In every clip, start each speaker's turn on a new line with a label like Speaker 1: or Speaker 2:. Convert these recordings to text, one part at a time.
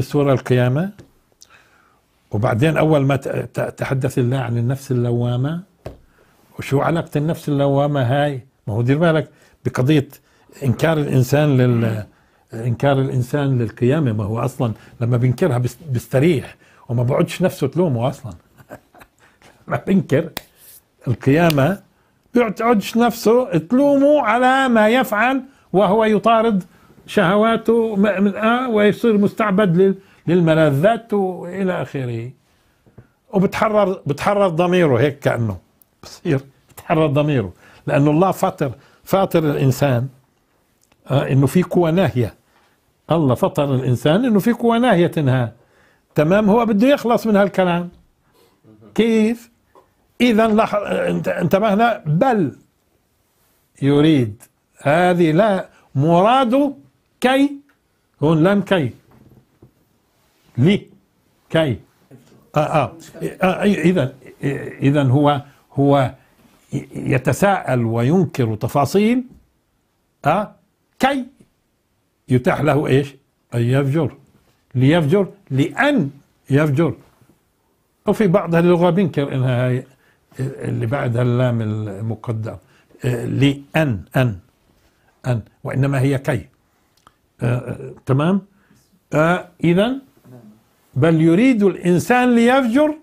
Speaker 1: بالسورة القيامة وبعدين أول ما تحدث الله عن النفس اللوامة وشو علاقة النفس اللوامة هاي ما هو دير بالك بقضية إنكار الإنسان لل إنكار الإنسان للقيامة ما هو أصلا لما بينكرها بيستريح وما بقعدش نفسه تلومه أصلا ما بينكر القيامة بيقعدش نفسه تلومه على ما يفعل وهو يطارد شهواته آه، ويصير مستعبد للملذات والى اخره وبتحرر بتحرر ضميره هيك كانه بصير بتحرر ضميره لانه الله فاطر فاطر الانسان آه، انه في قوى ناهيه الله فطر الانسان انه في قوى ناهيه تنهى تمام هو بده يخلص من هالكلام كيف اذا انتبهنا بل يريد هذه لا مراده كي هون لام كي لي كي آه آه, آه إذا إذا هو هو يتساءل وينكر تفاصيل آه كي يتاح له إيش أن يفجر ليفجر لأن يفجر وفي بعض اللغة بينكر إنها هي اللي بعدها اللام المقدر آه، لأن أن أن وإنما هي كي آه،, آه تمام آه إذا بل يريد الإنسان ليفجر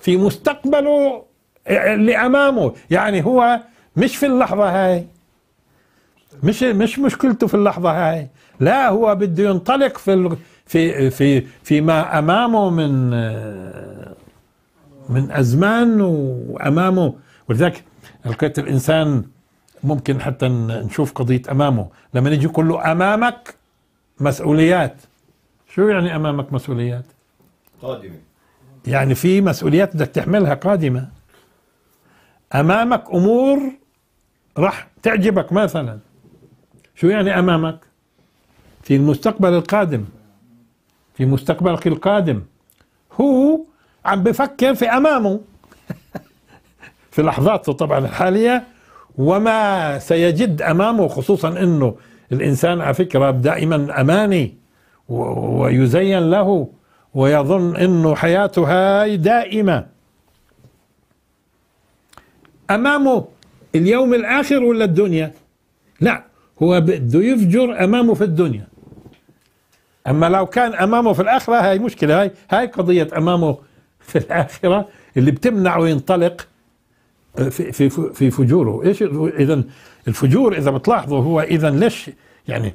Speaker 1: في مستقبله اللي آه، آه، أمامه يعني هو مش في اللحظة هاي مش مش مشكلته في اللحظة هاي لا هو بده ينطلق في في في فيما أمامه من من أزمان وأمامه ولذلك لقيت الإنسان ممكن حتى نشوف قضية أمامه لما نجي يقول له أمامك مسؤوليات شو يعني امامك مسؤوليات قادمه يعني في مسؤوليات بدك تحملها قادمه امامك امور راح تعجبك مثلا شو يعني امامك في المستقبل القادم في مستقبلك القادم هو عم بفكر في امامه في لحظاته طبعا الحاليه وما سيجد امامه خصوصا انه الإنسان على فكرة دائما أماني ويزين له ويظن أنه حياته هاي دائمة أمامه اليوم الآخر ولا الدنيا لا هو بده يفجر أمامه في الدنيا أما لو كان أمامه في الآخرة هاي مشكلة هاي هاي قضية أمامه في الآخرة اللي بتمنعه ينطلق في في في فجوره ايش اذا الفجور اذا بتلاحظوا هو اذا ليش يعني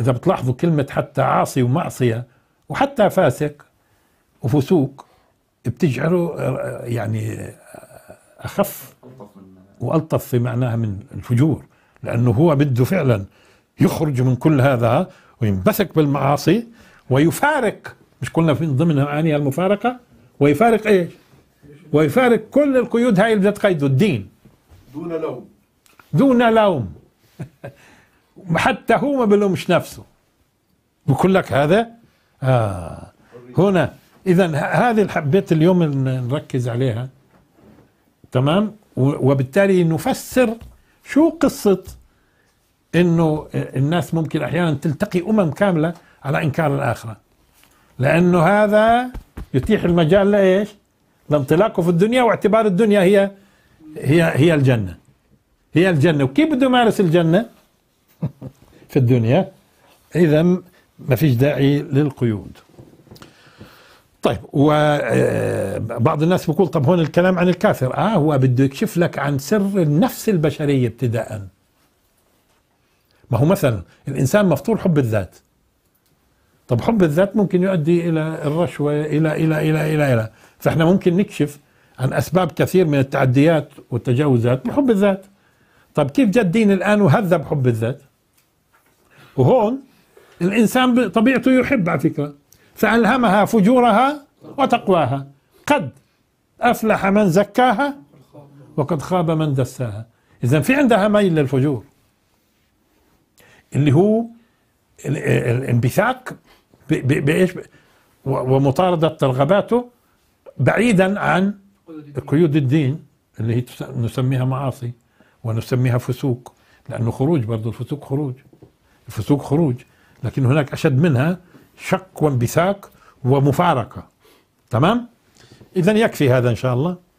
Speaker 1: اذا بتلاحظوا كلمه حتى عاصي ومعصيه وحتى فاسق وفسوق بتجعله يعني اخف والطف في معناها من الفجور لانه هو بده فعلا يخرج من كل هذا وينبثق بالمعاصي ويفارق مش قلنا في ضمن معانيها المفارقه ويفارق ايش؟ ويفارق كل القيود هاي اللي بتقيدوا الدين دون لوم دون لوم حتى هو ما بلومش نفسه بقول لك هذا آه هنا اذا هذه حبيت اليوم نركز عليها تمام وبالتالي نفسر شو قصه انه الناس ممكن احيانا تلتقي امم كامله على انكار الاخره لانه هذا يتيح المجال لايش؟ لانطلاقه في الدنيا واعتبار الدنيا هي هي هي الجنة هي الجنة وكيف بده يمارس الجنة في الدنيا إذا ما فيش داعي للقيود طيب وبعض آه، الناس بيقول طب هون الكلام عن الكافر اه هو بده يكشف لك عن سر النفس البشريه ابتداء ما هو مثلا الانسان مفطور حب الذات طب حب الذات ممكن يؤدي إلى الرشوة إلى إلى إلى إلى إلى فإحنا ممكن نكشف عن أسباب كثير من التعديات والتجاوزات بحب الذات طب كيف جاء الدين الآن وهذب حب الذات وهون الإنسان بطبيعته يحب على فكرة فألهمها فجورها وتقواها قد أفلح من زكاها وقد خاب من دساها إذا في عندها ميل للفجور اللي هو الانبثاق بايش ومطارده ترغباته بعيدا عن قيود الدين اللي هي نسميها معاصي ونسميها فسوق لانه خروج برضه الفسوق خروج الفسوق خروج لكن هناك اشد منها شق وانبثاق ومفارقه تمام اذا يكفي هذا ان شاء الله